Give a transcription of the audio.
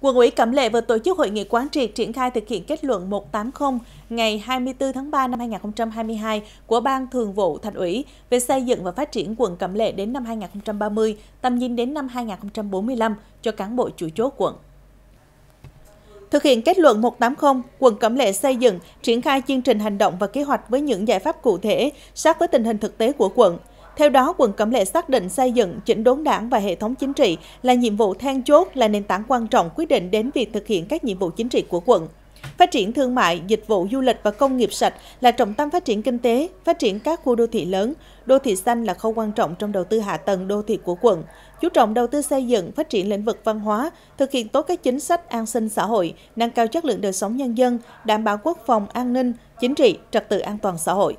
Quận ủy Cẩm Lệ vừa tổ chức hội nghị quán triệt triển khai thực hiện kết luận 180 ngày 24 tháng 3 năm 2022 của Ban Thường vụ Thành ủy về xây dựng và phát triển quận Cẩm Lệ đến năm 2030, tầm nhìn đến năm 2045 cho cán bộ chủ chốt quận. Thực hiện kết luận 180, quận Cẩm Lệ xây dựng, triển khai chương trình hành động và kế hoạch với những giải pháp cụ thể sát với tình hình thực tế của quận – theo đó, quận Cẩm Lệ xác định xây dựng, chỉnh đốn đảng và hệ thống chính trị là nhiệm vụ then chốt, là nền tảng quan trọng quyết định đến việc thực hiện các nhiệm vụ chính trị của quận. Phát triển thương mại, dịch vụ du lịch và công nghiệp sạch là trọng tâm phát triển kinh tế, phát triển các khu đô thị lớn. Đô thị xanh là khâu quan trọng trong đầu tư hạ tầng đô thị của quận. Chú trọng đầu tư xây dựng, phát triển lĩnh vực văn hóa, thực hiện tốt các chính sách an sinh xã hội, nâng cao chất lượng đời sống nhân dân, đảm bảo quốc phòng, an ninh, chính trị, trật tự an toàn xã hội.